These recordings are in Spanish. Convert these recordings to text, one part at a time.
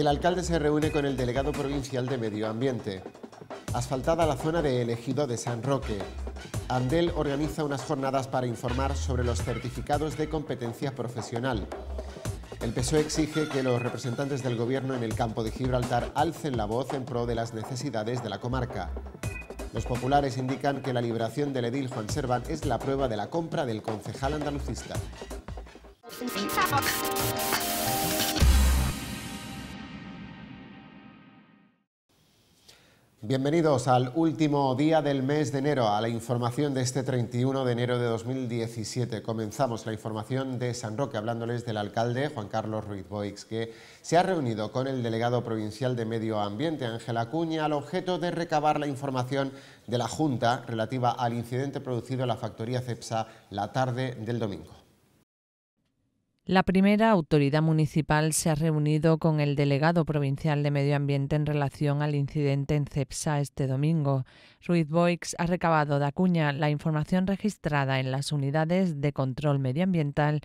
el alcalde se reúne con el delegado provincial de Medio Ambiente. Asfaltada la zona de elegido de San Roque. Andel organiza unas jornadas para informar sobre los certificados de competencia profesional. El PSOE exige que los representantes del Gobierno en el campo de Gibraltar alcen la voz en pro de las necesidades de la comarca. Los populares indican que la liberación del edil Juan Servan es la prueba de la compra del concejal andalucista. Bienvenidos al último día del mes de enero, a la información de este 31 de enero de 2017. Comenzamos la información de San Roque hablándoles del alcalde Juan Carlos Ruiz Boix, que se ha reunido con el delegado provincial de Medio Ambiente, Ángel Acuña, al objeto de recabar la información de la Junta relativa al incidente producido en la factoría CEPSA la tarde del domingo. La primera autoridad municipal se ha reunido con el delegado provincial de Medio Ambiente en relación al incidente en Cepsa este domingo. Ruiz Boix ha recabado de Acuña la información registrada en las unidades de control medioambiental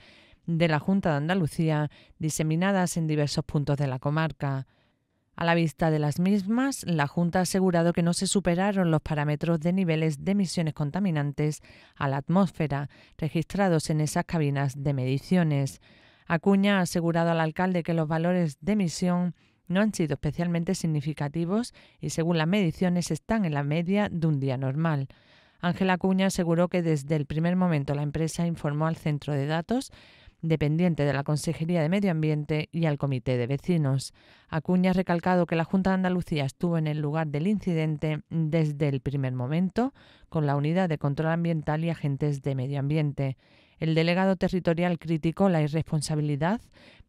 de la Junta de Andalucía diseminadas en diversos puntos de la comarca. A la vista de las mismas, la Junta ha asegurado que no se superaron los parámetros de niveles de emisiones contaminantes a la atmósfera registrados en esas cabinas de mediciones. Acuña ha asegurado al alcalde que los valores de emisión no han sido especialmente significativos y según las mediciones están en la media de un día normal. Ángela Acuña aseguró que desde el primer momento la empresa informó al centro de datos dependiente de la Consejería de Medio Ambiente y al Comité de Vecinos. Acuña ha recalcado que la Junta de Andalucía estuvo en el lugar del incidente desde el primer momento con la Unidad de Control Ambiental y agentes de Medio Ambiente. El delegado territorial criticó la irresponsabilidad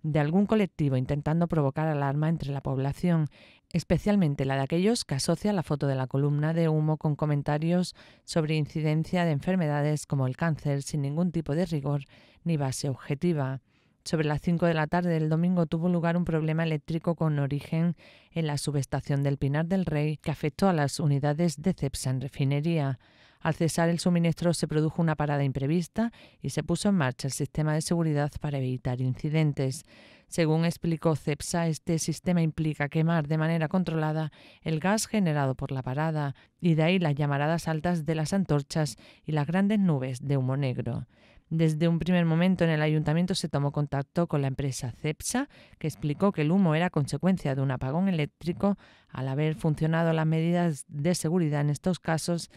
de algún colectivo intentando provocar alarma entre la población especialmente la de aquellos que asocia la foto de la columna de humo con comentarios sobre incidencia de enfermedades como el cáncer sin ningún tipo de rigor ni base objetiva. Sobre las 5 de la tarde del domingo tuvo lugar un problema eléctrico con origen en la subestación del Pinar del Rey que afectó a las unidades de Cepsa en Refinería. Al cesar el suministro se produjo una parada imprevista y se puso en marcha el sistema de seguridad para evitar incidentes. Según explicó CEPSA, este sistema implica quemar de manera controlada el gas generado por la parada, y de ahí las llamaradas altas de las antorchas y las grandes nubes de humo negro. Desde un primer momento en el ayuntamiento se tomó contacto con la empresa CEPSA, que explicó que el humo era consecuencia de un apagón eléctrico al haber funcionado las medidas de seguridad en estos casos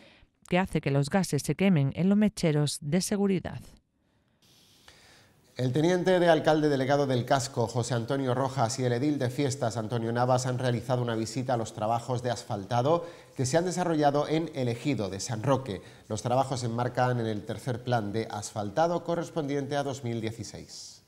que hace que los gases se quemen en los mecheros de seguridad. El teniente de alcalde delegado del casco, José Antonio Rojas, y el edil de fiestas, Antonio Navas, han realizado una visita a los trabajos de asfaltado que se han desarrollado en El Ejido de San Roque. Los trabajos se enmarcan en el tercer plan de asfaltado correspondiente a 2016.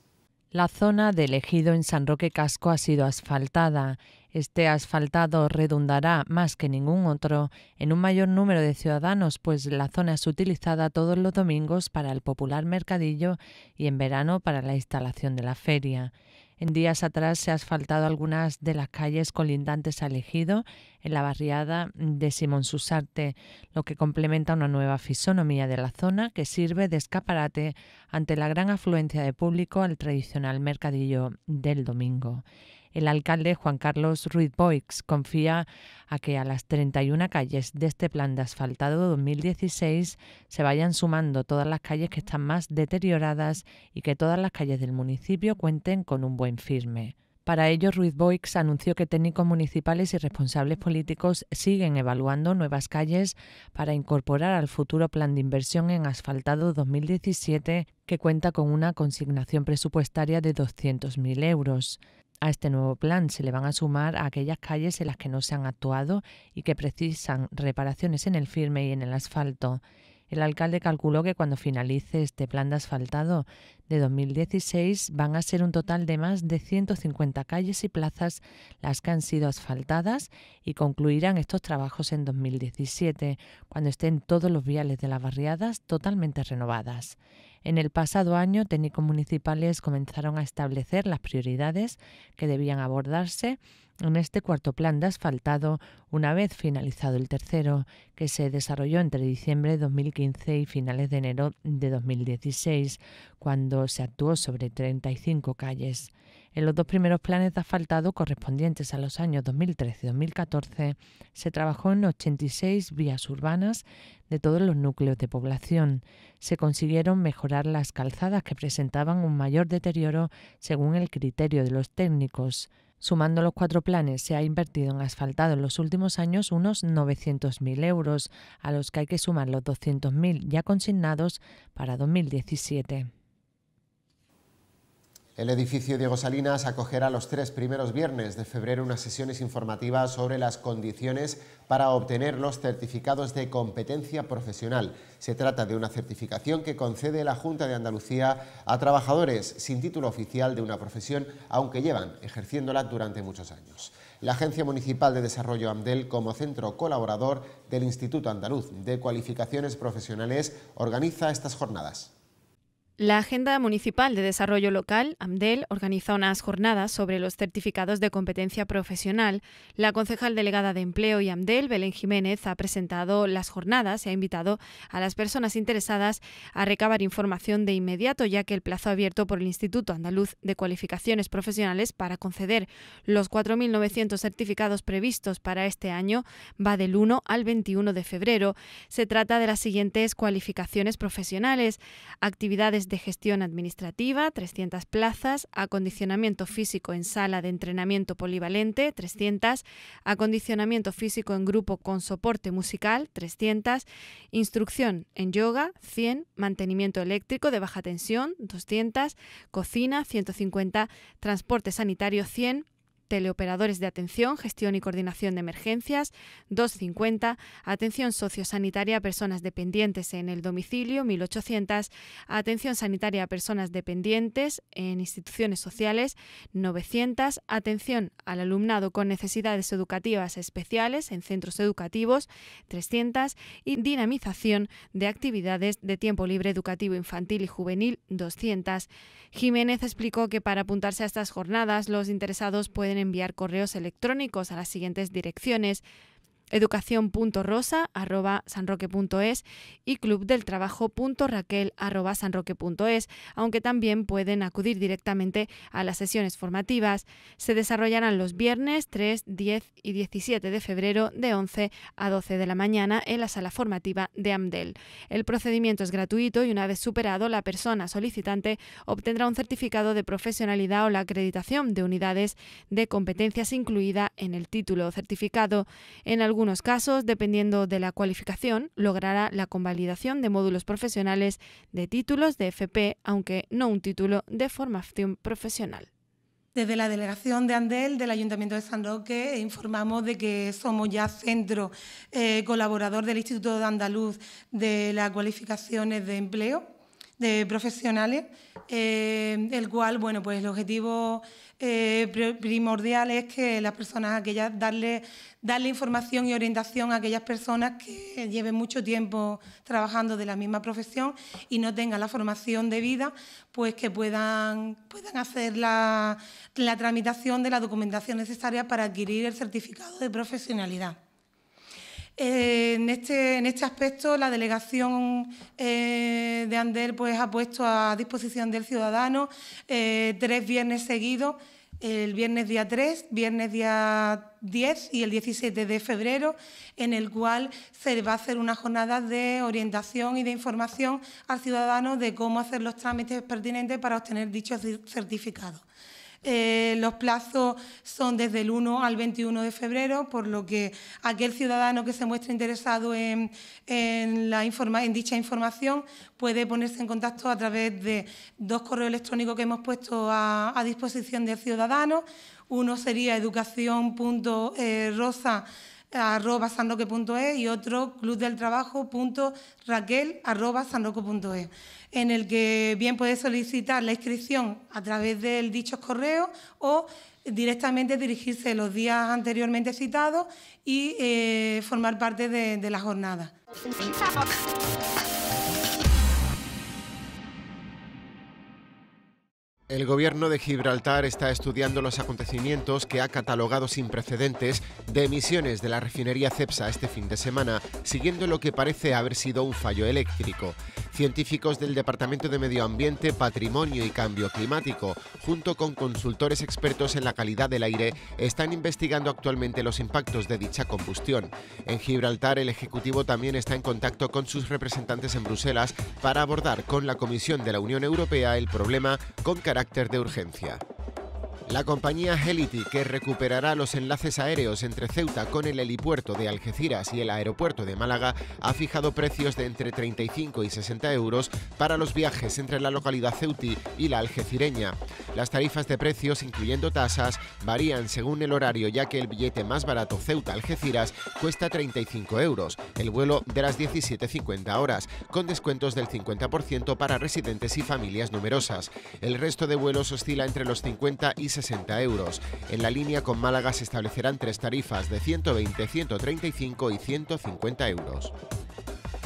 La zona del Ejido en San Roque Casco ha sido asfaltada. Este asfaltado redundará más que ningún otro en un mayor número de ciudadanos, pues la zona es utilizada todos los domingos para el popular mercadillo y en verano para la instalación de la feria. En días atrás se ha asfaltado algunas de las calles colindantes al ejido en la barriada de Simón Susarte, lo que complementa una nueva fisonomía de la zona que sirve de escaparate ante la gran afluencia de público al tradicional mercadillo del domingo. El alcalde Juan Carlos Ruiz Boix confía a que a las 31 calles de este plan de asfaltado 2016 se vayan sumando todas las calles que están más deterioradas y que todas las calles del municipio cuenten con un buen firme. Para ello, Ruiz Boix anunció que técnicos municipales y responsables políticos siguen evaluando nuevas calles para incorporar al futuro plan de inversión en asfaltado 2017, que cuenta con una consignación presupuestaria de 200.000 euros. A este nuevo plan se le van a sumar aquellas calles en las que no se han actuado y que precisan reparaciones en el firme y en el asfalto. El alcalde calculó que cuando finalice este plan de asfaltado de 2016 van a ser un total de más de 150 calles y plazas las que han sido asfaltadas y concluirán estos trabajos en 2017, cuando estén todos los viales de las barriadas totalmente renovadas. En el pasado año, técnicos municipales comenzaron a establecer las prioridades que debían abordarse en este cuarto plan de asfaltado una vez finalizado el tercero, que se desarrolló entre diciembre de 2015 y finales de enero de 2016, cuando se actuó sobre 35 calles. En los dos primeros planes de asfaltado correspondientes a los años 2013 y 2014 se trabajó en 86 vías urbanas de todos los núcleos de población. Se consiguieron mejorar las calzadas que presentaban un mayor deterioro según el criterio de los técnicos. Sumando los cuatro planes, se ha invertido en asfaltado en los últimos años unos 900.000 euros, a los que hay que sumar los 200.000 ya consignados para 2017. El edificio Diego Salinas acogerá los tres primeros viernes de febrero unas sesiones informativas sobre las condiciones para obtener los certificados de competencia profesional. Se trata de una certificación que concede la Junta de Andalucía a trabajadores sin título oficial de una profesión, aunque llevan ejerciéndola durante muchos años. La Agencia Municipal de Desarrollo AMDEL, como centro colaborador del Instituto Andaluz de Cualificaciones Profesionales, organiza estas jornadas. La Agenda Municipal de Desarrollo Local, AMDEL, organiza unas jornadas sobre los certificados de competencia profesional. La concejal delegada de Empleo y AMDEL, Belén Jiménez, ha presentado las jornadas y ha invitado a las personas interesadas a recabar información de inmediato, ya que el plazo abierto por el Instituto Andaluz de Cualificaciones Profesionales para conceder los 4.900 certificados previstos para este año va del 1 al 21 de febrero. Se trata de las siguientes cualificaciones profesionales, actividades de gestión administrativa, 300 plazas, acondicionamiento físico en sala de entrenamiento polivalente, 300, acondicionamiento físico en grupo con soporte musical, 300, instrucción en yoga, 100, mantenimiento eléctrico de baja tensión, 200, cocina, 150, transporte sanitario, 100, teleoperadores de atención, gestión y coordinación de emergencias, 250, atención sociosanitaria a personas dependientes en el domicilio, 1800, atención sanitaria a personas dependientes en instituciones sociales, 900, atención al alumnado con necesidades educativas especiales en centros educativos, 300 y dinamización de actividades de tiempo libre educativo infantil y juvenil, 200. Jiménez explicó que para apuntarse a estas jornadas los interesados pueden enviar correos electrónicos a las siguientes direcciones educación.rosa.sanroque.es y clubdeltrabajo.raquel.sanroque.es, aunque también pueden acudir directamente a las sesiones formativas. Se desarrollarán los viernes 3, 10 y 17 de febrero de 11 a 12 de la mañana en la sala formativa de AMDEL. El procedimiento es gratuito y una vez superado, la persona solicitante obtendrá un certificado de profesionalidad o la acreditación de unidades de competencias incluida en el título certificado. En algún en algunos casos, dependiendo de la cualificación, logrará la convalidación de módulos profesionales de títulos de FP, aunque no un título de formación profesional. Desde la delegación de Andel del Ayuntamiento de San Roque informamos de que somos ya centro eh, colaborador del Instituto de Andaluz de las Cualificaciones de Empleo de profesionales, eh, el cual, bueno, pues el objetivo eh, primordial es que las personas aquellas, darle, información y orientación a aquellas personas que lleven mucho tiempo trabajando de la misma profesión y no tengan la formación debida, pues que puedan, hacer la tramitación de la documentación necesaria para adquirir el certificado de profesionalidad. Eh, este, en, este, aspecto, la delegación eh, de Ander pues, ha puesto a disposición del ciudadano eh, tres viernes seguidos, el viernes día 3, viernes día 10 y el 17 de febrero, en el cual se va a hacer una jornada de orientación y de información al ciudadano de cómo hacer los trámites pertinentes para obtener dichos certificados. Eh, los plazos son desde el 1 al 21 de febrero, por lo que aquel ciudadano que se muestre interesado en, dicha información puede ponerse en contacto a través de dos correos electrónicos que hemos puesto a, disposición del ciudadano. Uno sería educación.rosa eh, e y otro club en el que bien puede solicitar la inscripción a través del dichos correos o directamente dirigirse los días anteriormente citados y eh, formar parte de la jornada. El gobierno de Gibraltar está estudiando los acontecimientos que ha catalogado sin precedentes de emisiones de la refinería Cepsa este fin de semana, siguiendo lo que parece haber sido un fallo eléctrico. Científicos del Departamento de Medio Ambiente, Patrimonio y Cambio Climático, junto con consultores expertos en la calidad del aire, están investigando actualmente los impactos de dicha combustión. En Gibraltar, el Ejecutivo también está en contacto con sus representantes en Bruselas para abordar con la Comisión de la Unión Europea el problema con carácter de urgencia. La compañía Helity, que recuperará los enlaces aéreos entre Ceuta con el helipuerto de Algeciras y el aeropuerto de Málaga, ha fijado precios de entre 35 y 60 euros para los viajes entre la localidad ceuti y la algecireña. Las tarifas de precios, incluyendo tasas, varían según el horario, ya que el billete más barato Ceuta-Algeciras cuesta 35 euros, el vuelo de las 17.50 horas, con descuentos del 50% para residentes y familias numerosas. El resto de vuelos oscila entre los 50 y 60 euros. En la línea con Málaga se establecerán tres tarifas de 120, 135 y 150 euros.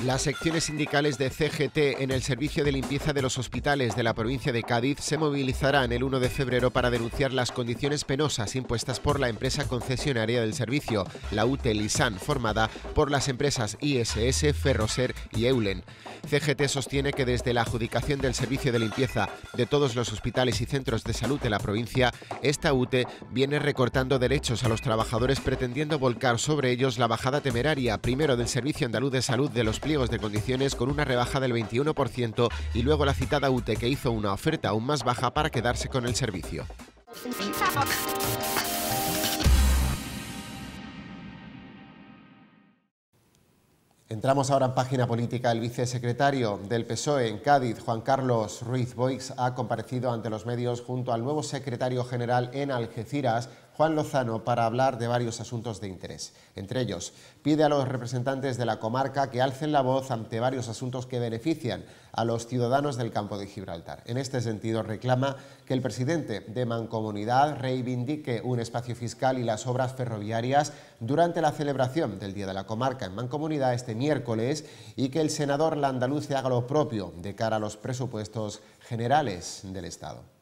Las secciones sindicales de CGT en el servicio de limpieza de los hospitales de la provincia de Cádiz se movilizarán el 1 de febrero para denunciar las condiciones penosas impuestas por la empresa concesionaria del servicio, la Lisan, formada por las empresas ISS, Ferroser y Eulen. CGT sostiene que desde la adjudicación del servicio de limpieza de todos los hospitales y centros de salud de la provincia, esta UTE viene recortando derechos a los trabajadores pretendiendo volcar sobre ellos la bajada temeraria primero del Servicio Andaluz de Salud de los de condiciones con una rebaja del 21% y luego la citada UTE que hizo una oferta aún más baja para quedarse con el servicio. Entramos ahora en página política. El vicesecretario del PSOE en Cádiz, Juan Carlos Ruiz Boix, ha comparecido ante los medios junto al nuevo secretario general en Algeciras, Juan Lozano para hablar de varios asuntos de interés. Entre ellos, pide a los representantes de la comarca que alcen la voz ante varios asuntos que benefician a los ciudadanos del campo de Gibraltar. En este sentido, reclama que el presidente de Mancomunidad reivindique un espacio fiscal y las obras ferroviarias durante la celebración del Día de la Comarca en Mancomunidad este miércoles y que el senador Landaluce haga lo propio de cara a los presupuestos generales del Estado.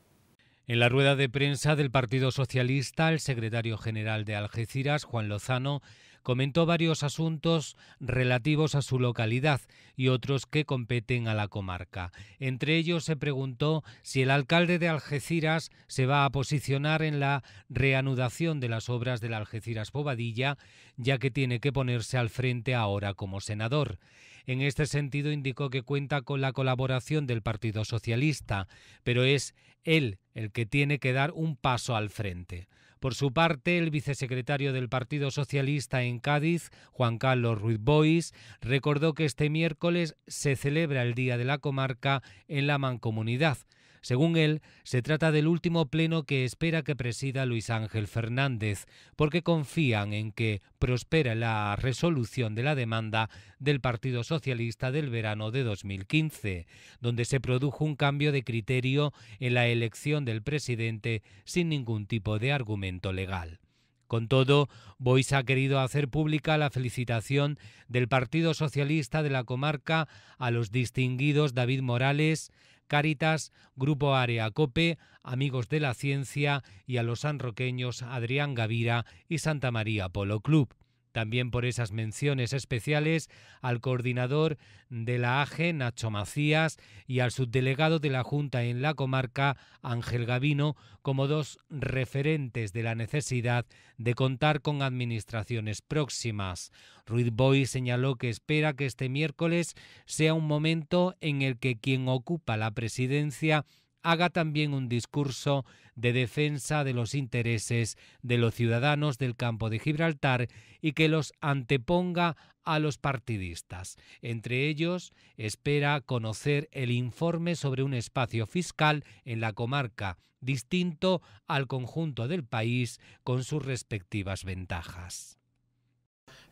En la rueda de prensa del Partido Socialista, el secretario general de Algeciras, Juan Lozano, comentó varios asuntos relativos a su localidad y otros que competen a la comarca. Entre ellos se preguntó si el alcalde de Algeciras se va a posicionar en la reanudación de las obras de la Algeciras Bobadilla, ya que tiene que ponerse al frente ahora como senador. En este sentido, indicó que cuenta con la colaboración del Partido Socialista, pero es él el que tiene que dar un paso al frente. Por su parte, el vicesecretario del Partido Socialista en Cádiz, Juan Carlos Ruiz Bois, recordó que este miércoles se celebra el Día de la Comarca en la Mancomunidad. Según él, se trata del último pleno que espera que presida Luis Ángel Fernández, porque confían en que prospera la resolución de la demanda del Partido Socialista del verano de 2015, donde se produjo un cambio de criterio en la elección del presidente sin ningún tipo de argumento legal. Con todo, Bois ha querido hacer pública la felicitación del Partido Socialista de la comarca a los distinguidos David Morales, Caritas, Grupo Área Cope, Amigos de la Ciencia y a los sanroqueños Adrián Gavira y Santa María Polo Club también por esas menciones especiales al coordinador de la AGE, Nacho Macías, y al subdelegado de la Junta en la comarca, Ángel Gavino, como dos referentes de la necesidad de contar con administraciones próximas. Ruiz Boy señaló que espera que este miércoles sea un momento en el que quien ocupa la presidencia haga también un discurso de defensa de los intereses de los ciudadanos del campo de Gibraltar y que los anteponga a los partidistas. Entre ellos, espera conocer el informe sobre un espacio fiscal en la comarca, distinto al conjunto del país, con sus respectivas ventajas.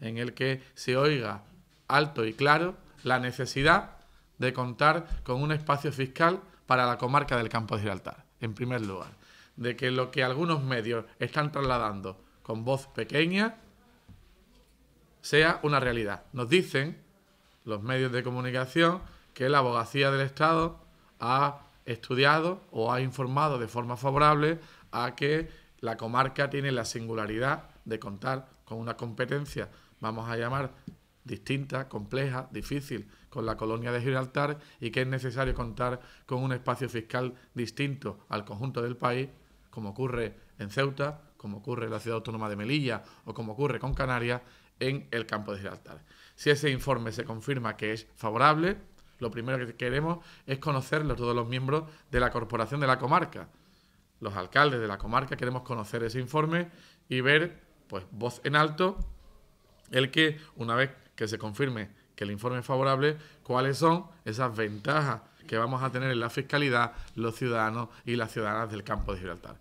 En el que se oiga alto y claro la necesidad de contar con un espacio fiscal para la comarca del Campo de Gibraltar, en primer lugar. De que lo que algunos medios están trasladando con voz pequeña sea una realidad. Nos dicen los medios de comunicación que la abogacía del Estado ha estudiado o ha informado de forma favorable a que la comarca tiene la singularidad de contar con una competencia, vamos a llamar, distinta, compleja, difícil con la colonia de Gibraltar y que es necesario contar con un espacio fiscal distinto al conjunto del país, como ocurre en Ceuta, como ocurre en la ciudad autónoma de Melilla o como ocurre con Canarias, en el campo de Gibraltar. Si ese informe se confirma que es favorable, lo primero que queremos es conocerlo todos los miembros de la corporación de la comarca. Los alcaldes de la comarca queremos conocer ese informe y ver, pues, voz en alto, el que una vez que se confirme que el informe es favorable, cuáles son esas ventajas que vamos a tener en la fiscalidad los ciudadanos y las ciudadanas del campo de Gibraltar.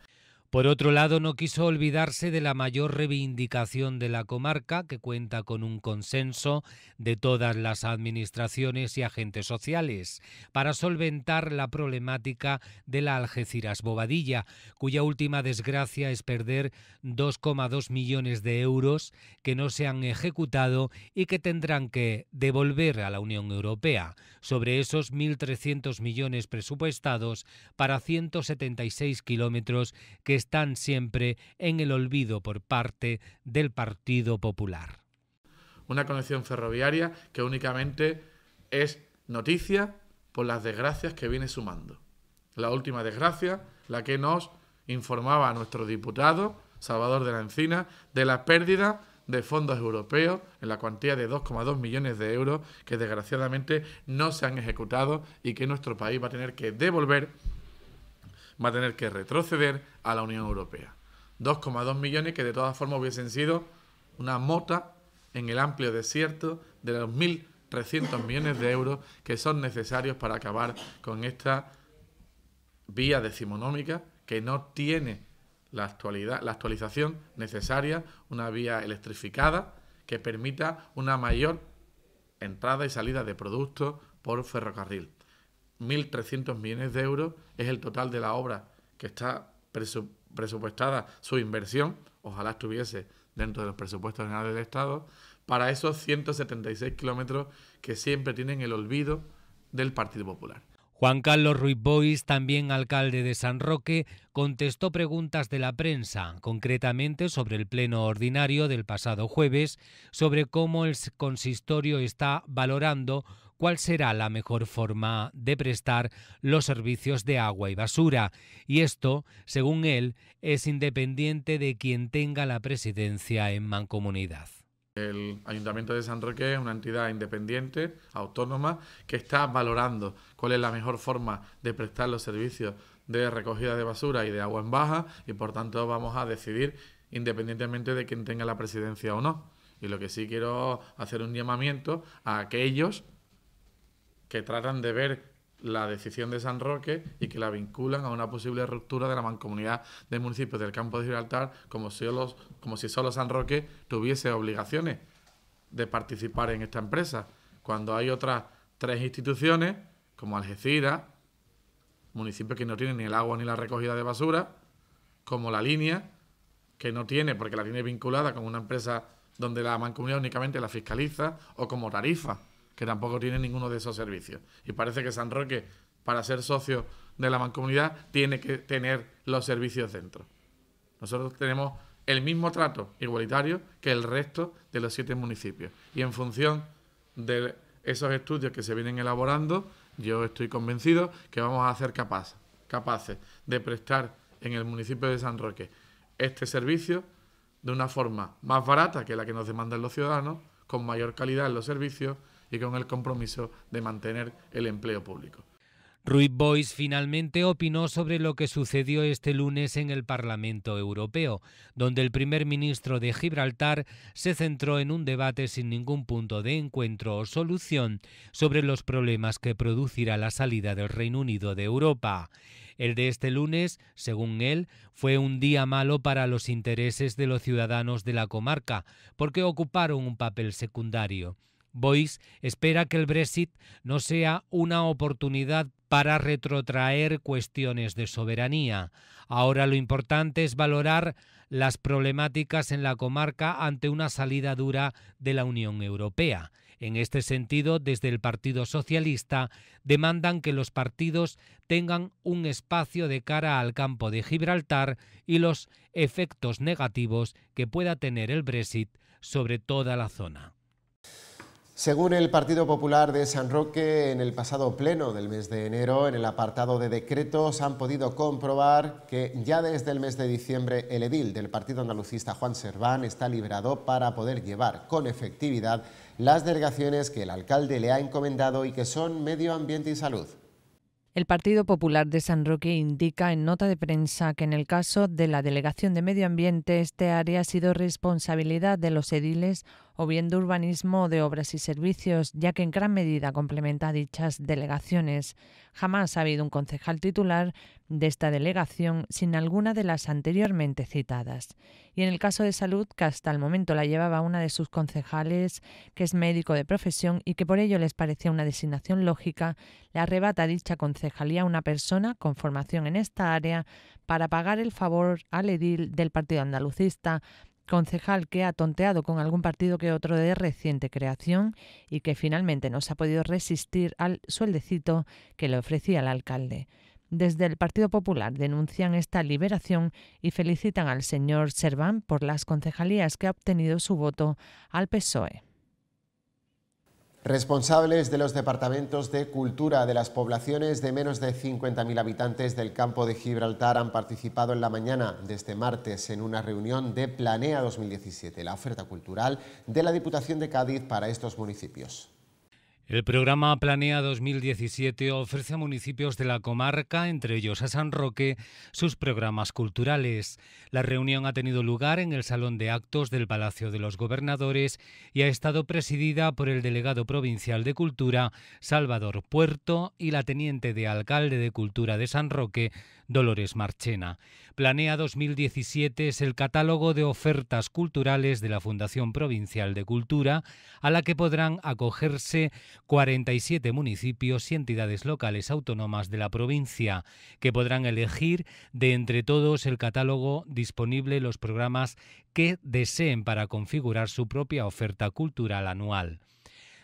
Por otro lado, no quiso olvidarse de la mayor reivindicación de la comarca, que cuenta con un consenso de todas las administraciones y agentes sociales, para solventar la problemática de la Algeciras Bobadilla, cuya última desgracia es perder 2,2 millones de euros que no se han ejecutado y que tendrán que devolver a la Unión Europea, sobre esos 1.300 millones presupuestados para 176 kilómetros que están siempre en el olvido por parte del Partido Popular. Una conexión ferroviaria que únicamente es noticia por las desgracias que viene sumando. La última desgracia, la que nos informaba a nuestro diputado Salvador de la Encina de la pérdida de fondos europeos en la cuantía de 2,2 millones de euros que desgraciadamente no se han ejecutado y que nuestro país va a tener que devolver va a tener que retroceder a la Unión Europea. 2,2 millones que de todas formas hubiesen sido una mota en el amplio desierto de los 1.300 millones de euros que son necesarios para acabar con esta vía decimonómica que no tiene la, actualidad, la actualización necesaria, una vía electrificada que permita una mayor entrada y salida de productos por ferrocarril. 1.300 millones de euros es el total de la obra que está presupuestada su inversión, ojalá estuviese dentro de los presupuestos generales del Estado, para esos 176 kilómetros que siempre tienen el olvido del Partido Popular. Juan Carlos Ruiz Bois, también alcalde de San Roque, contestó preguntas de la prensa, concretamente sobre el pleno ordinario del pasado jueves, sobre cómo el consistorio está valorando cuál será la mejor forma de prestar los servicios de agua y basura, y esto, según él, es independiente de quien tenga la presidencia en mancomunidad. El Ayuntamiento de San Roque es una entidad independiente, autónoma, que está valorando cuál es la mejor forma de prestar los servicios de recogida de basura y de agua en baja y por tanto vamos a decidir independientemente de quien tenga la presidencia o no. Y lo que sí quiero hacer un llamamiento a aquellos que tratan de ver la decisión de San Roque y que la vinculan a una posible ruptura de la mancomunidad de municipios del campo de Gibraltar como si, los, como si solo San Roque tuviese obligaciones de participar en esta empresa, cuando hay otras tres instituciones como Algeciras, municipios que no tienen ni el agua ni la recogida de basura, como La Línea, que no tiene porque la tiene vinculada con una empresa donde la mancomunidad únicamente la fiscaliza, o como Tarifa que tampoco tiene ninguno de esos servicios. Y parece que San Roque, para ser socio de la mancomunidad, tiene que tener los servicios dentro. Nosotros tenemos el mismo trato igualitario que el resto de los siete municipios. Y en función de esos estudios que se vienen elaborando, yo estoy convencido que vamos a ser capaz, capaces de prestar en el municipio de San Roque este servicio de una forma más barata que la que nos demandan los ciudadanos, con mayor calidad en los servicios y con el compromiso de mantener el empleo público. Ruiz Boyce finalmente opinó sobre lo que sucedió este lunes en el Parlamento Europeo, donde el primer ministro de Gibraltar se centró en un debate sin ningún punto de encuentro o solución sobre los problemas que producirá la salida del Reino Unido de Europa. El de este lunes, según él, fue un día malo para los intereses de los ciudadanos de la comarca, porque ocuparon un papel secundario. Boyce espera que el Brexit no sea una oportunidad para retrotraer cuestiones de soberanía. Ahora lo importante es valorar las problemáticas en la comarca ante una salida dura de la Unión Europea. En este sentido, desde el Partido Socialista demandan que los partidos tengan un espacio de cara al campo de Gibraltar y los efectos negativos que pueda tener el Brexit sobre toda la zona. Según el Partido Popular de San Roque, en el pasado pleno del mes de enero, en el apartado de decretos, han podido comprobar que ya desde el mes de diciembre el edil del Partido Andalucista Juan Serván está liberado para poder llevar con efectividad las delegaciones que el alcalde le ha encomendado y que son medio ambiente y salud. El Partido Popular de San Roque indica en nota de prensa que en el caso de la Delegación de Medio Ambiente este área ha sido responsabilidad de los ediles o bien de urbanismo de obras y servicios, ya que en gran medida complementa dichas delegaciones. Jamás ha habido un concejal titular de esta delegación sin alguna de las anteriormente citadas. Y en el caso de salud, que hasta el momento la llevaba una de sus concejales, que es médico de profesión y que por ello les parecía una designación lógica, le arrebata dicha concejalía a una persona con formación en esta área para pagar el favor al edil del Partido Andalucista concejal que ha tonteado con algún partido que otro de reciente creación y que finalmente no se ha podido resistir al sueldecito que le ofrecía el alcalde. Desde el Partido Popular denuncian esta liberación y felicitan al señor Serván por las concejalías que ha obtenido su voto al PSOE. Responsables de los departamentos de cultura de las poblaciones de menos de 50.000 habitantes del campo de Gibraltar han participado en la mañana de este martes en una reunión de Planea 2017, la oferta cultural de la Diputación de Cádiz para estos municipios. El programa Planea 2017 ofrece a municipios de la comarca, entre ellos a San Roque, sus programas culturales. La reunión ha tenido lugar en el Salón de Actos del Palacio de los Gobernadores y ha estado presidida por el delegado provincial de Cultura, Salvador Puerto, y la teniente de alcalde de Cultura de San Roque, Dolores Marchena. Planea 2017 es el catálogo de ofertas culturales de la Fundación Provincial de Cultura, a la que podrán acogerse 47 municipios y entidades locales autónomas de la provincia, que podrán elegir de entre todos el catálogo disponible los programas que deseen para configurar su propia oferta cultural anual.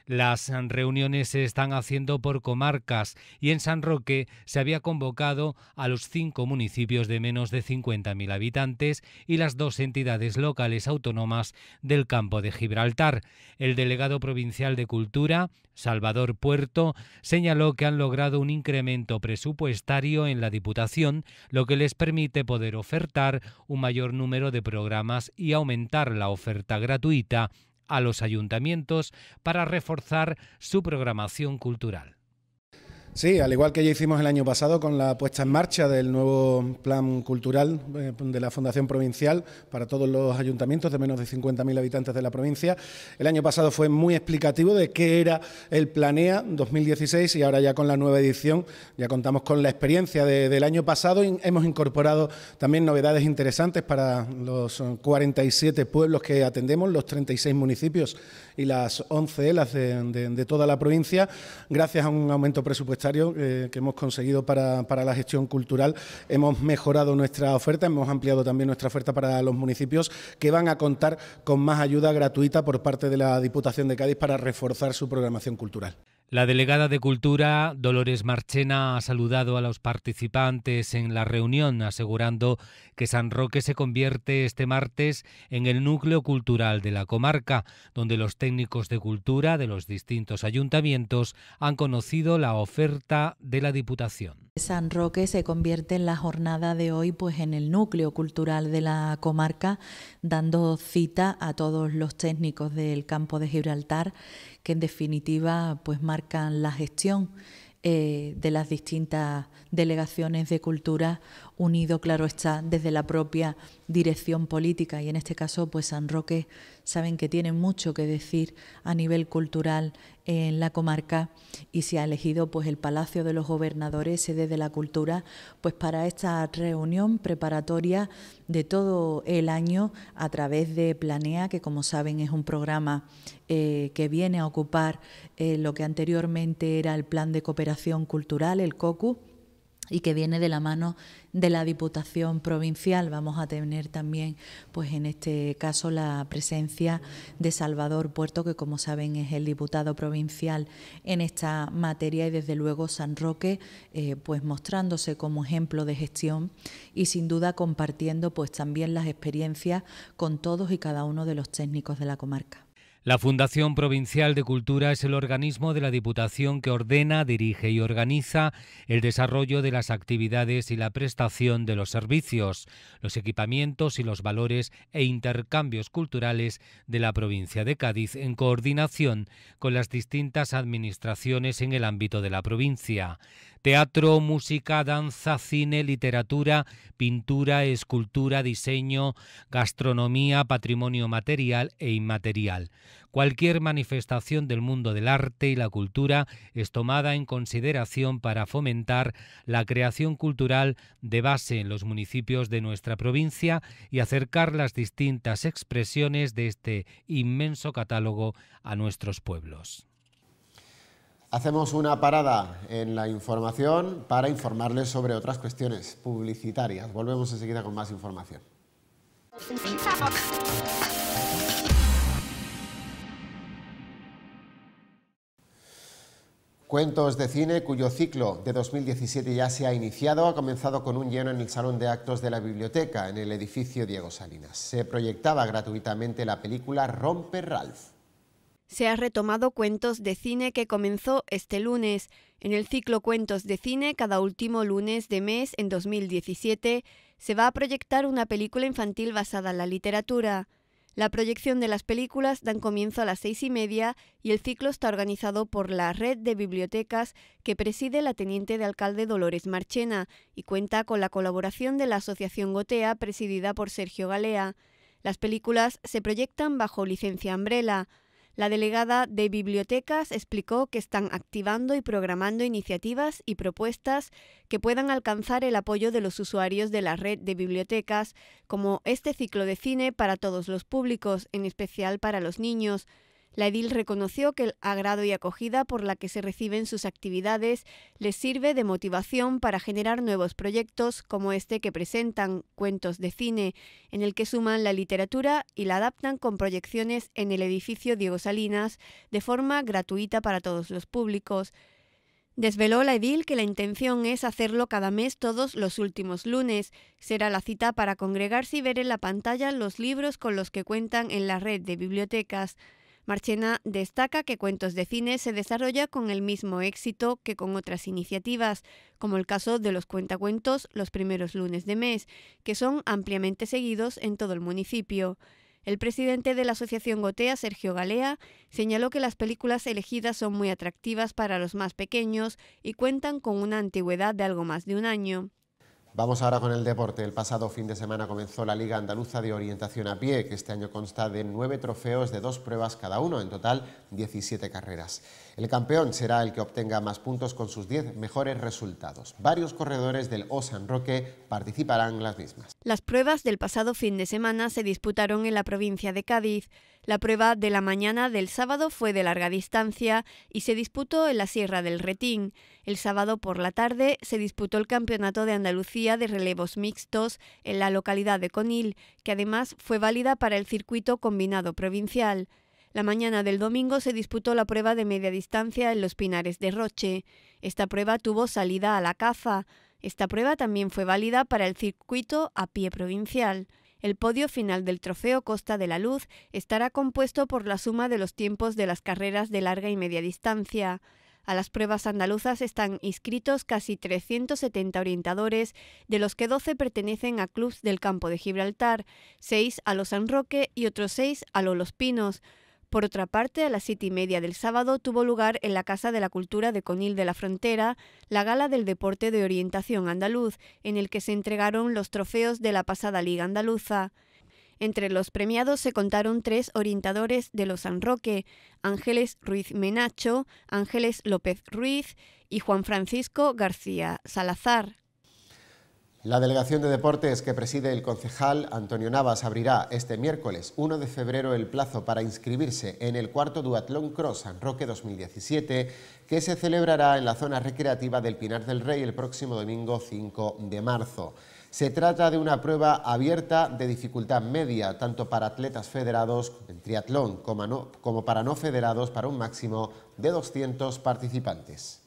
Las reuniones se están haciendo por comarcas y en San Roque se había convocado a los cinco municipios de menos de 50.000 habitantes y las dos entidades locales autónomas del campo de Gibraltar. El delegado provincial de Cultura, Salvador Puerto, señaló que han logrado un incremento presupuestario en la Diputación, lo que les permite poder ofertar un mayor número de programas y aumentar la oferta gratuita a los ayuntamientos para reforzar su programación cultural. Sí, al igual que ya hicimos el año pasado con la puesta en marcha del nuevo plan cultural eh, de la Fundación Provincial para todos los ayuntamientos de menos de 50.000 habitantes de la provincia. El año pasado fue muy explicativo de qué era el Planea 2016 y ahora ya con la nueva edición ya contamos con la experiencia del año pasado. y Hemos incorporado también novedades interesantes para los 47 pueblos que atendemos, los 36 municipios y las 11 de, de toda la provincia, gracias a un aumento presupuestario eh, que hemos conseguido para, la gestión cultural. Hemos mejorado nuestra oferta, hemos ampliado también nuestra oferta para los municipios que van a contar con más ayuda gratuita por parte de la Diputación de Cádiz para reforzar su programación cultural. La delegada de Cultura, Dolores Marchena, ha saludado a los participantes en la reunión, asegurando que San Roque se convierte este martes en el núcleo cultural de la comarca, donde los técnicos de cultura de los distintos ayuntamientos han conocido la oferta de la Diputación. San Roque se convierte en la jornada de hoy pues en el núcleo cultural de la comarca, dando cita a todos los técnicos del campo de Gibraltar que en definitiva pues marcan la gestión eh, de las distintas delegaciones de cultura, unido, claro está, desde la propia dirección política. Y en este caso, pues San Roque saben que tienen mucho que decir a nivel cultural en la comarca y se ha elegido pues el Palacio de los Gobernadores, sede de la cultura, pues para esta reunión preparatoria de todo el año a través de Planea, que como saben es un programa eh, que viene a ocupar eh, lo que anteriormente era el Plan de Cooperación Cultural, el COCU, y que viene de la mano de la Diputación Provincial. Vamos a tener también, pues en este caso, la presencia de Salvador Puerto, que como saben es el diputado provincial en esta materia y desde luego San Roque, eh, pues mostrándose como ejemplo de gestión y sin duda compartiendo pues también las experiencias con todos y cada uno de los técnicos de la comarca. La Fundación Provincial de Cultura es el organismo de la Diputación que ordena, dirige y organiza el desarrollo de las actividades y la prestación de los servicios, los equipamientos y los valores e intercambios culturales de la provincia de Cádiz en coordinación con las distintas administraciones en el ámbito de la provincia. Teatro, música, danza, cine, literatura, pintura, escultura, diseño, gastronomía, patrimonio material e inmaterial. Cualquier manifestación del mundo del arte y la cultura es tomada en consideración para fomentar la creación cultural de base en los municipios de nuestra provincia y acercar las distintas expresiones de este inmenso catálogo a nuestros pueblos. Hacemos una parada en la información para informarles sobre otras cuestiones publicitarias. Volvemos enseguida con más información. Cuentos de cine cuyo ciclo de 2017 ya se ha iniciado ha comenzado con un lleno en el Salón de Actos de la Biblioteca, en el edificio Diego Salinas. Se proyectaba gratuitamente la película Romper Ralph se ha retomado Cuentos de Cine que comenzó este lunes. En el ciclo Cuentos de Cine, cada último lunes de mes en 2017, se va a proyectar una película infantil basada en la literatura. La proyección de las películas dan comienzo a las seis y media y el ciclo está organizado por la red de bibliotecas que preside la teniente de alcalde Dolores Marchena y cuenta con la colaboración de la Asociación Gotea presidida por Sergio Galea. Las películas se proyectan bajo licencia Umbrella. La delegada de Bibliotecas explicó que están activando y programando iniciativas y propuestas que puedan alcanzar el apoyo de los usuarios de la red de bibliotecas, como este ciclo de cine para todos los públicos, en especial para los niños, la edil reconoció que el agrado y acogida por la que se reciben sus actividades les sirve de motivación para generar nuevos proyectos como este que presentan, Cuentos de Cine, en el que suman la literatura y la adaptan con proyecciones en el edificio Diego Salinas de forma gratuita para todos los públicos. Desveló la edil que la intención es hacerlo cada mes todos los últimos lunes. Será la cita para congregarse y ver en la pantalla los libros con los que cuentan en la red de bibliotecas. Marchena destaca que Cuentos de Cine se desarrolla con el mismo éxito que con otras iniciativas, como el caso de los cuentacuentos los primeros lunes de mes, que son ampliamente seguidos en todo el municipio. El presidente de la Asociación Gotea, Sergio Galea, señaló que las películas elegidas son muy atractivas para los más pequeños y cuentan con una antigüedad de algo más de un año. Vamos ahora con el deporte. El pasado fin de semana comenzó la Liga Andaluza de Orientación a Pie, que este año consta de nueve trofeos de dos pruebas cada uno. En total, 17 carreras. El campeón será el que obtenga más puntos con sus 10 mejores resultados. Varios corredores del Osan Roque participarán en las mismas. Las pruebas del pasado fin de semana se disputaron en la provincia de Cádiz. La prueba de la mañana del sábado fue de larga distancia y se disputó en la Sierra del Retín. El sábado por la tarde se disputó el Campeonato de Andalucía de Relevos Mixtos en la localidad de Conil, que además fue válida para el circuito combinado provincial. La mañana del domingo se disputó la prueba de media distancia en los Pinares de Roche. Esta prueba tuvo salida a la caza. Esta prueba también fue válida para el circuito a pie provincial. El podio final del trofeo Costa de la Luz estará compuesto por la suma de los tiempos de las carreras de larga y media distancia. A las pruebas andaluzas están inscritos casi 370 orientadores, de los que 12 pertenecen a clubs del campo de Gibraltar, 6 a los San Roque y otros 6 a los Los Pinos. Por otra parte, a las siete y media del sábado tuvo lugar en la Casa de la Cultura de Conil de la Frontera la Gala del Deporte de Orientación Andaluz, en el que se entregaron los trofeos de la pasada Liga Andaluza. Entre los premiados se contaron tres orientadores de los San Roque, Ángeles Ruiz Menacho, Ángeles López Ruiz y Juan Francisco García Salazar. La delegación de deportes que preside el concejal Antonio Navas abrirá este miércoles 1 de febrero el plazo para inscribirse en el cuarto Duatlón Cross San Roque 2017 que se celebrará en la zona recreativa del Pinar del Rey el próximo domingo 5 de marzo. Se trata de una prueba abierta de dificultad media, tanto para atletas federados en triatlón como, como para no federados, para un máximo de 200 participantes.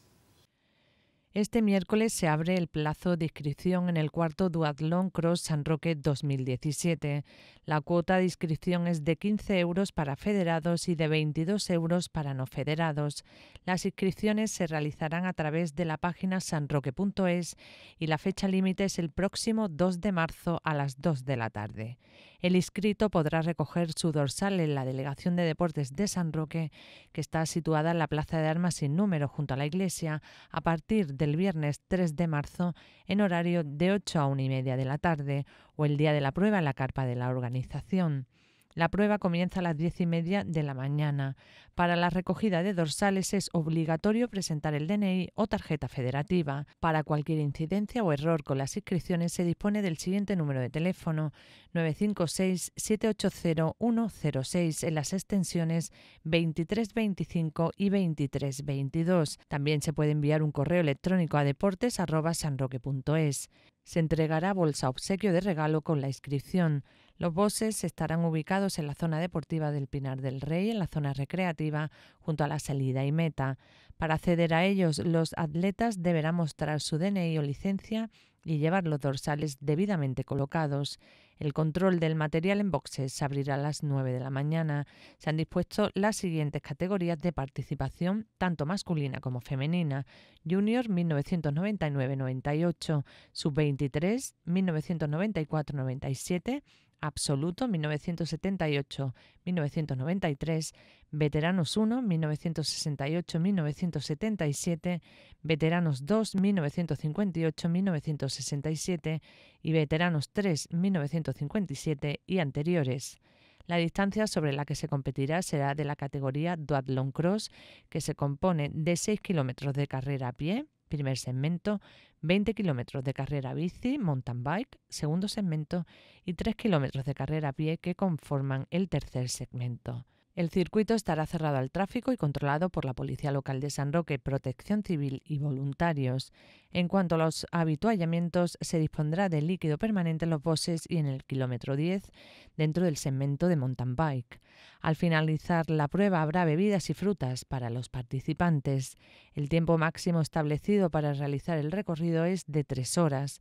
Este miércoles se abre el plazo de inscripción en el cuarto Duatlón Cross San Roque 2017. La cuota de inscripción es de 15 euros para federados y de 22 euros para no federados. Las inscripciones se realizarán a través de la página sanroque.es y la fecha límite es el próximo 2 de marzo a las 2 de la tarde. El inscrito podrá recoger su dorsal en la Delegación de Deportes de San Roque, que está situada en la Plaza de Armas sin número junto a la iglesia, a partir del viernes 3 de marzo en horario de 8 a 1 y media de la tarde el día de la prueba en la carpa de la organización. La prueba comienza a las diez y media de la mañana. Para la recogida de dorsales es obligatorio presentar el DNI o tarjeta federativa. Para cualquier incidencia o error con las inscripciones se dispone del siguiente número de teléfono 956 en las extensiones 2325 y 2322. También se puede enviar un correo electrónico a deportes.sanroque.es se entregará bolsa obsequio de regalo con la inscripción los bosses estarán ubicados en la zona deportiva del Pinar del Rey, en la zona recreativa, junto a la salida y meta. Para acceder a ellos, los atletas deberán mostrar su DNI e o licencia y llevar los dorsales debidamente colocados. El control del material en boxes abrirá a las 9 de la mañana. Se han dispuesto las siguientes categorías de participación, tanto masculina como femenina. Junior 1999-98, sub-23 1994-97, absoluto 1978-1993, Veteranos 1 1968-1977, Veteranos 2 1958-1967 y Veteranos 3 1957 y anteriores. La distancia sobre la que se competirá será de la categoría Duatlón Cross, que se compone de 6 kilómetros de carrera a pie, Primer segmento, 20 kilómetros de carrera bici, mountain bike. Segundo segmento y 3 kilómetros de carrera a pie que conforman el tercer segmento. El circuito estará cerrado al tráfico y controlado por la Policía Local de San Roque, Protección Civil y voluntarios. En cuanto a los habituallamientos, se dispondrá de líquido permanente en los bosses y en el kilómetro 10 dentro del segmento de mountain bike. Al finalizar la prueba habrá bebidas y frutas para los participantes. El tiempo máximo establecido para realizar el recorrido es de tres horas.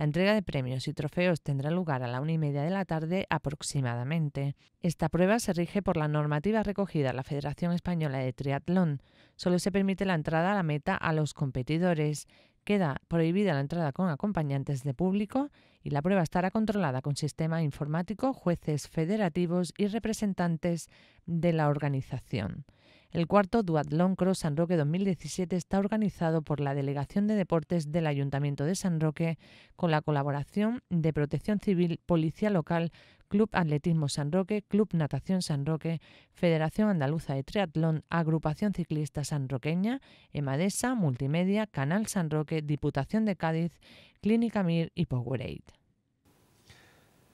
La entrega de premios y trofeos tendrá lugar a la una y media de la tarde aproximadamente. Esta prueba se rige por la normativa recogida en la Federación Española de Triatlón. Solo se permite la entrada a la meta a los competidores. Queda prohibida la entrada con acompañantes de público y la prueba estará controlada con sistema informático, jueces federativos y representantes de la organización. El cuarto Duatlón Cross San Roque 2017 está organizado por la Delegación de Deportes del Ayuntamiento de San Roque con la colaboración de Protección Civil, Policía Local, Club Atletismo San Roque, Club Natación San Roque, Federación Andaluza de Triatlón, Agrupación Ciclista San Roqueña, Emadesa, Multimedia, Canal San Roque, Diputación de Cádiz, Clínica Mir y PowerAid.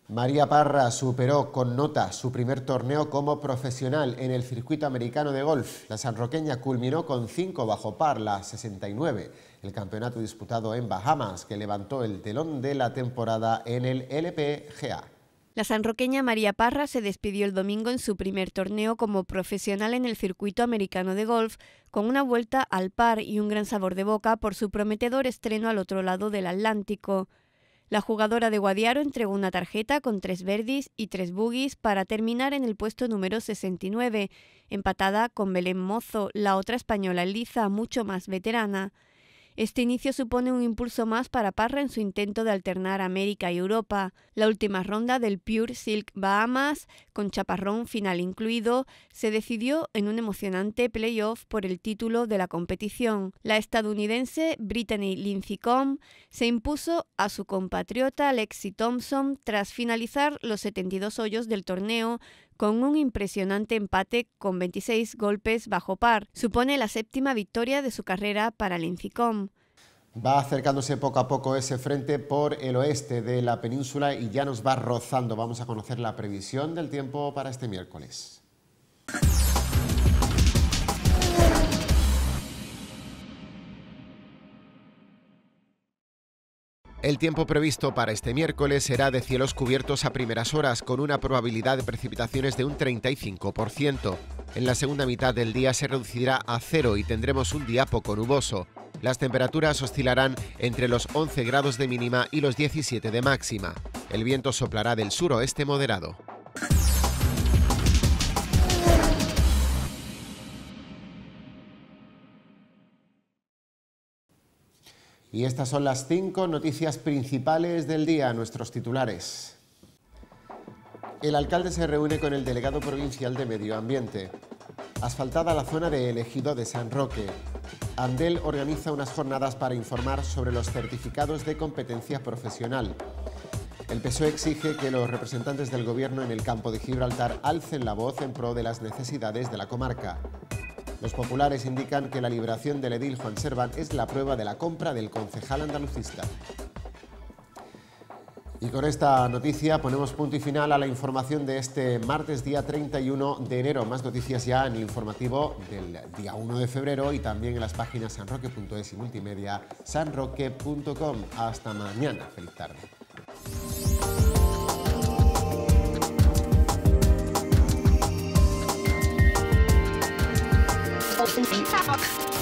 María Parra superó con nota su primer torneo como profesional en el circuito americano de golf. La sanroqueña culminó con 5 bajo par, la 69, el campeonato disputado en Bahamas, que levantó el telón de la temporada en el LPGA. La sanroqueña María Parra se despidió el domingo en su primer torneo como profesional en el circuito americano de golf, con una vuelta al par y un gran sabor de boca por su prometedor estreno al otro lado del Atlántico. La jugadora de Guadiaro entregó una tarjeta con tres verdis y tres boogies para terminar en el puesto número 69, empatada con Belén Mozo, la otra española liza mucho más veterana. Este inicio supone un impulso más para Parra en su intento de alternar América y Europa. La última ronda del Pure Silk Bahamas, con chaparrón final incluido, se decidió en un emocionante playoff por el título de la competición. La estadounidense Brittany Lindsey se impuso a su compatriota Lexi Thompson tras finalizar los 72 hoyos del torneo con un impresionante empate con 26 golpes bajo par. Supone la séptima victoria de su carrera para el Inficom. Va acercándose poco a poco ese frente por el oeste de la península y ya nos va rozando. Vamos a conocer la previsión del tiempo para este miércoles. El tiempo previsto para este miércoles será de cielos cubiertos a primeras horas, con una probabilidad de precipitaciones de un 35%. En la segunda mitad del día se reducirá a cero y tendremos un día poco nuboso. Las temperaturas oscilarán entre los 11 grados de mínima y los 17 de máxima. El viento soplará del suroeste moderado. Y estas son las cinco noticias principales del día, nuestros titulares. El alcalde se reúne con el delegado provincial de Medio Ambiente. Asfaltada la zona de elegido de San Roque. Andel organiza unas jornadas para informar sobre los certificados de competencia profesional. El PSOE exige que los representantes del Gobierno en el campo de Gibraltar alcen la voz en pro de las necesidades de la comarca. Los populares indican que la liberación del edil Juan Servan es la prueba de la compra del concejal andalucista. Y con esta noticia ponemos punto y final a la información de este martes día 31 de enero. Más noticias ya en el informativo del día 1 de febrero y también en las páginas sanroque.es y multimedia sanroque.com. Hasta mañana. Feliz tarde. Dolphins in socks.